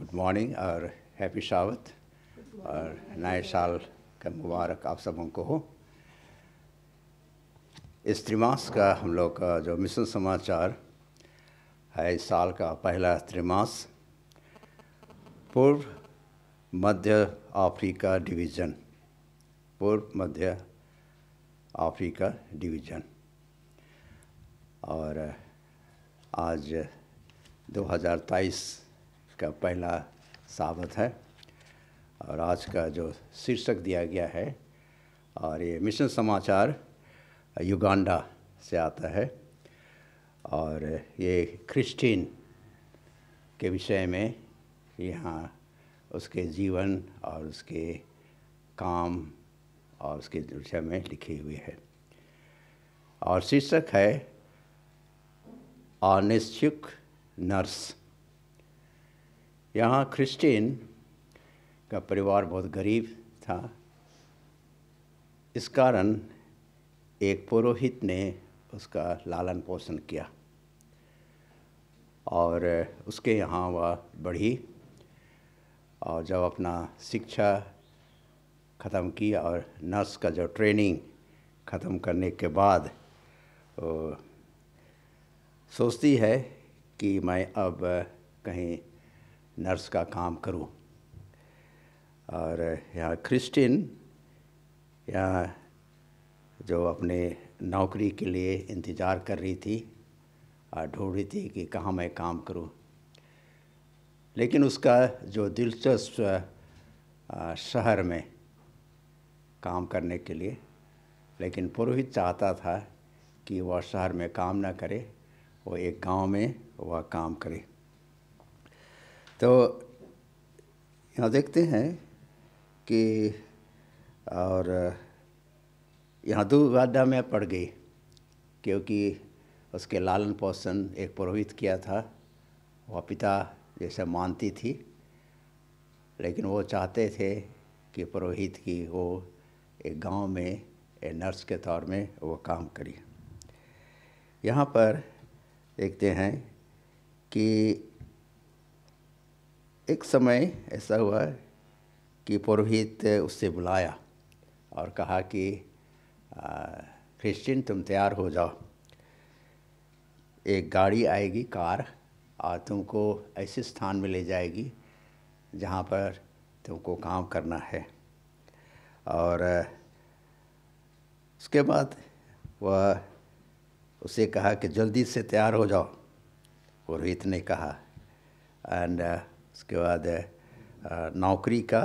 good morning और happy शावत और नए साल का मुबारक आप सबों को हो इस त्रिमास का हम लोग का जो मिशन समाचार है इस साल का पहला त्रिमास पूर्व मध्य अफ्रीका डिवीज़न पूर्व मध्य अफ्रीका डिवीज़न और आज 2023 का पहला साबत है और आज का जो शीर्षक दिया गया है और ये मिशन समाचार युगांडा से आता है और ये क्रिस्टीन के विषय में यहाँ उसके जीवन और उसके काम और उसके विषय में लिखी हुई है और शीर्षक है अनिश्चुक नर्स यहाँ क्रिस्टीन का परिवार बहुत गरीब था इस कारण एक पुरोहित ने उसका लालन पोषण किया और उसके यहाँ वह बढ़ी और जब अपना शिक्षा ख़त्म की और नर्स का जो ट्रेनिंग ख़त्म करने के बाद सोचती है कि मैं अब कहीं नर्स का काम करूं और यहाँ क्रिस्टिन यहाँ जो अपने नौकरी के लिए इंतज़ार कर रही थी और ढूंढ रही थी कि कहाँ मैं काम करूं लेकिन उसका जो दिलचस्प शहर में काम करने के लिए लेकिन पुरोहित चाहता था कि वह शहर में काम ना करे वो एक गांव में वह काम करे तो यहाँ देखते हैं कि और यहाँ दो वादा में पड़ गई क्योंकि उसके लालन पोषण एक पुरोहित किया था वह पिता जैसे मानती थी लेकिन वो चाहते थे कि पुरोहित की वो एक गांव में एक नर्स के तौर में वो काम करी यहाँ पर देखते हैं कि एक समय ऐसा हुआ कि पुरोहित उससे बुलाया और कहा कि क्रिश्चियन तुम तैयार हो जाओ एक गाड़ी आएगी कार और तुमको ऐसे स्थान में ले जाएगी जहाँ पर तुमको काम करना है और उसके बाद वह उसे कहा कि जल्दी से तैयार हो जाओ पुरोहित ने कहा एंड uh, उसके बाद नौकरी का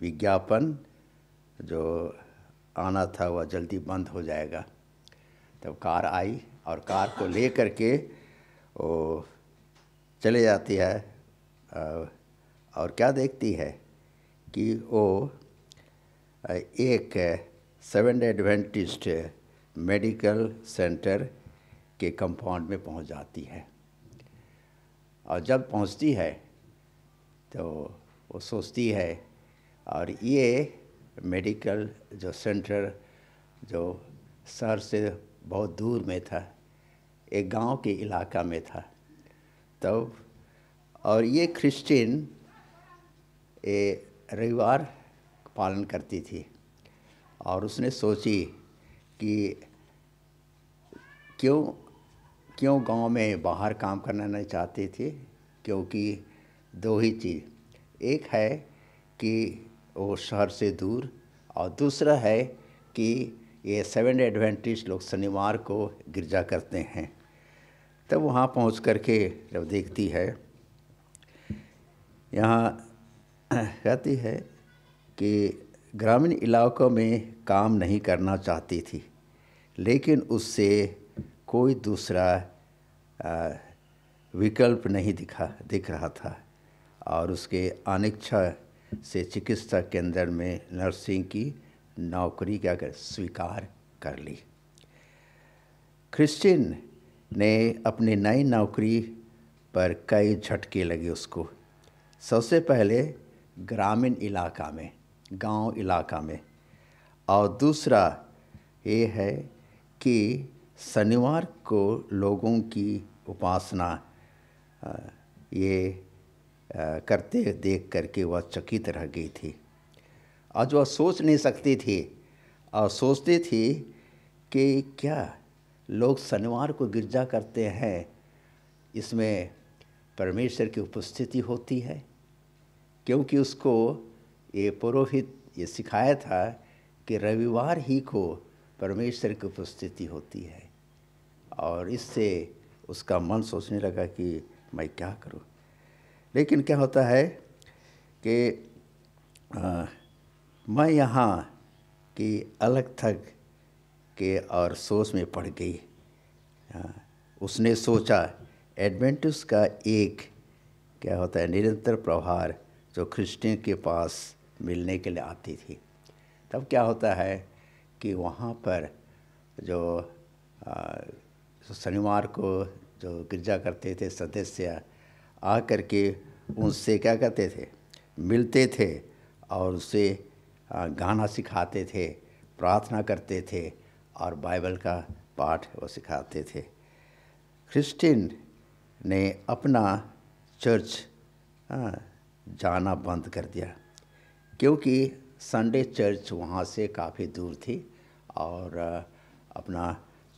विज्ञापन जो आना था वह जल्दी बंद हो जाएगा तब कार आई और कार को ले कर के वो चले जाती है और क्या देखती है कि वो एक सेवन एडवेंटिस्ट मेडिकल सेंटर के कंपाउंड में पहुंच जाती है और जब पहुंचती है तो वो सोचती है और ये मेडिकल जो सेंटर जो शहर से बहुत दूर में था एक गांव के इलाका में था तब तो और ये क्रिश्चियन ये रविवार पालन करती थी और उसने सोची कि क्यों क्यों गांव में बाहर काम करना नहीं चाहती थी क्योंकि दो ही चीज़ एक है कि वो शहर से दूर और दूसरा है कि ये सेवन एडवेंटिस्ट लोग शनिवार को गिरजा करते हैं तब तो वहाँ पहुँच कर के जब देखती है यहाँ कहती है कि ग्रामीण इलाकों में काम नहीं करना चाहती थी लेकिन उससे कोई दूसरा विकल्प नहीं दिखा दिख रहा था और उसके अनिच्छा से चिकित्सा केंद्र में नर्सिंग की नौकरी का कर स्वीकार कर ली क्रिस्टिन ने अपनी नई नौकरी पर कई झटके लगे उसको सबसे पहले ग्रामीण इलाका में गांव इलाका में और दूसरा ये है कि शनिवार को लोगों की उपासना ये करते देख करके वह चकित रह गई थी आज वह सोच नहीं सकती थी और सोचती थी कि क्या लोग शनिवार को गिरजा करते हैं इसमें परमेश्वर की उपस्थिति होती है क्योंकि उसको ये पुरोहित ये सिखाया था कि रविवार ही को परमेश्वर की उपस्थिति होती है और इससे उसका मन सोचने लगा कि मैं क्या करूं लेकिन क्या होता है कि आ, मैं यहाँ की अलग थक के और सोच में पड़ गई आ, उसने सोचा एडवेंटस का एक क्या होता है निरंतर प्रभार जो क्रिश्चियन के पास मिलने के लिए आती थी तब क्या होता है कि वहाँ पर जो शनिवार को जो गिरजा करते थे सदस्य आ कर के उनसे क्या करते थे मिलते थे और उसे गाना सिखाते थे प्रार्थना करते थे और बाइबल का पाठ वो सिखाते थे क्रिस्टिन ने अपना चर्च जाना बंद कर दिया क्योंकि संडे चर्च वहाँ से काफ़ी दूर थी और अपना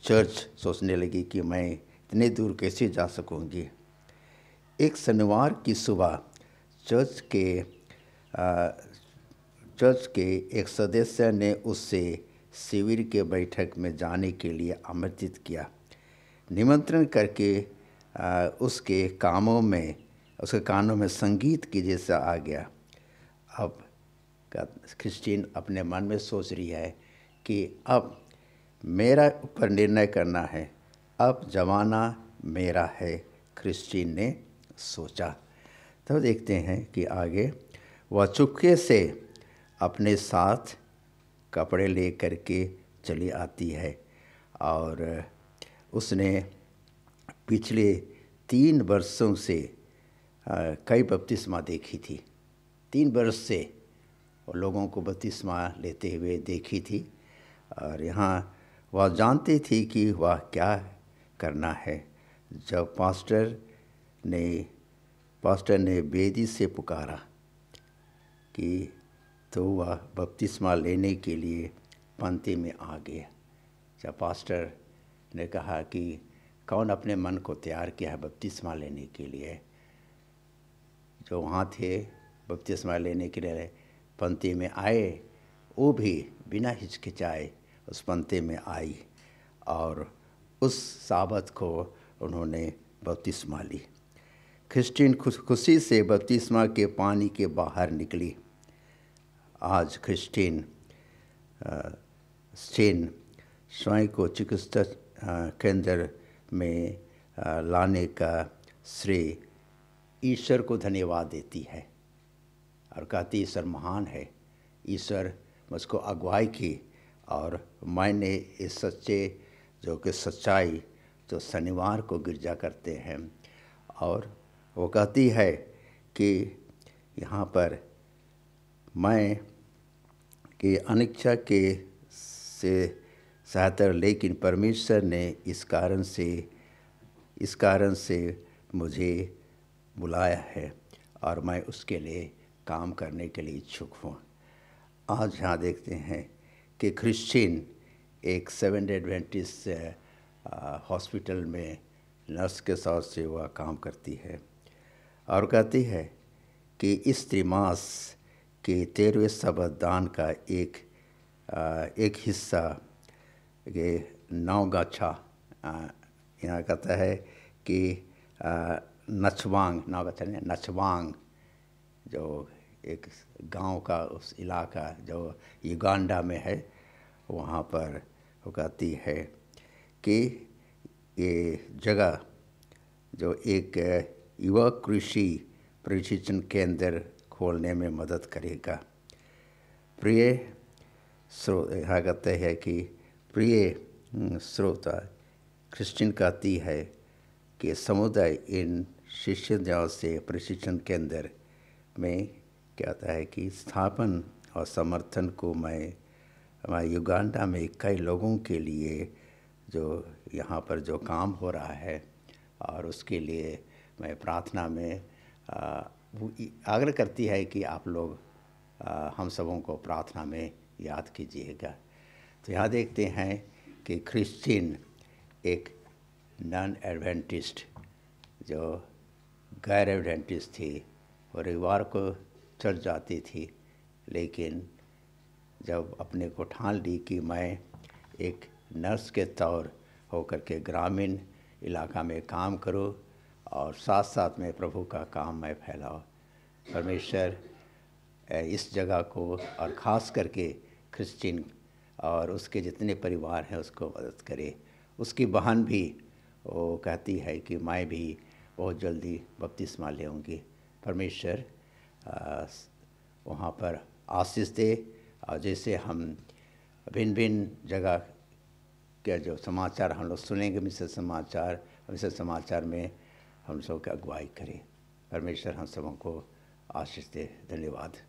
चर्च सोचने लगी कि मैं इतने दूर कैसे जा सकूँगी एक शनिवार की सुबह चर्च के चर्च के एक सदस्य ने उससे शिविर के बैठक में जाने के लिए आमंत्रित किया निमंत्रण करके उसके कामों में उसके कानों में संगीत की जैसा आ गया अब क्रिस्टीन अपने मन में सोच रही है कि अब मेरा ऊपर निर्णय करना है अब जमाना मेरा है क्रिस्टीन ने सोचा तो देखते हैं कि आगे वह चुपके से अपने साथ कपड़े ले कर के चली आती है और उसने पिछले तीन वर्षों से कई बपतिस्मा देखी थी तीन वर्ष से वो लोगों को बपतिस्मा लेते हुए देखी थी और यहाँ वह जानती थी कि वह क्या करना है जब पास्टर ने पास्टर ने बेदी से पुकारा कि तो वह बपतिस्मा लेने के लिए पंक्ति में आ गया जब पास्टर ने कहा कि कौन अपने मन को तैयार किया है बपतिस्मा लेने के लिए जो वहाँ थे बपतिस्मा लेने के लिए पंक्ति में आए वो भी बिना हिचकिचाए उस पंक्ति में आई और उस साबत को उन्होंने बपतिस्मा ली क्रिस्टीन खुशी से बपतिस्मा के पानी के बाहर निकली आज क्रिस्टीन स्टेन स्वयं को चिकित्सा केंद्र में आ, लाने का श्रेय ईश्वर को धन्यवाद देती है और कहती ईश्वर महान है ईश्वर मुझको अगुवाई की और मैंने इस सच्चे जो कि सच्चाई जो शनिवार को गिरजा करते हैं और वो कहती है कि यहाँ पर मैं कि अनिच्छा के से सहतर लेकिन परमेश्वर ने इस कारण से इस कारण से मुझे बुलाया है और मैं उसके लिए काम करने के लिए इच्छुक हूँ आज यहाँ देखते हैं कि क्रिश्चियन एक सेवन एडवेंटिस हॉस्पिटल में नर्स के साथ सेवा काम करती है और कहती है कि इस त्रिमास के तेरहवें सबद दान का एक आ, एक हिस्सा ये नौ गाछा यहाँ कहता है कि नछवांग नौ गाछा नहीं नछवांग जो एक गांव का उस इलाका जो युगांडा में है वहाँ पर वो कहती है कि ये जगह जो एक युवा कृषि प्रशिक्षण केंद्र खोलने में मदद करेगा प्रिय स्रोत यहाँ कहते हैं कि प्रिय श्रोता क्रिश्चियन कहती है कि समुदाय इन शिष्यों से प्रशिक्षण केंद्र में कहता है कि स्थापन और समर्थन को मैं हमारे युगांडा में कई लोगों के लिए जो यहाँ पर जो काम हो रहा है और उसके लिए मैं प्रार्थना में आग्रह करती है कि आप लोग हम सबों को प्रार्थना में याद कीजिएगा तो यहाँ देखते हैं कि क्रिश्चियन एक नॉन एडवेंटिस्ट जो गैर एडवेंटिस्ट थी वो रविवार को चर्च जाती थी लेकिन जब अपने को ठान ली कि मैं एक नर्स के तौर होकर के ग्रामीण इलाका में काम करूं और साथ साथ में प्रभु का काम में फैलाओ परमेश्वर इस जगह को और ख़ास करके क्रिश्चियन और उसके जितने परिवार हैं उसको मदद करे उसकी बहन भी वो कहती है कि मैं भी बहुत जल्दी बपतिस्मा मान होंगी परमेश्वर वहाँ पर आशीष दे और जैसे हम भिन्न भिन्न जगह के जो समाचार हम लोग सुनेंगे मिश्र समाचार मिश्र समाचार में हम सब की अगुवाई करें परमेश्वर हम सबों को आशीष दे धन्यवाद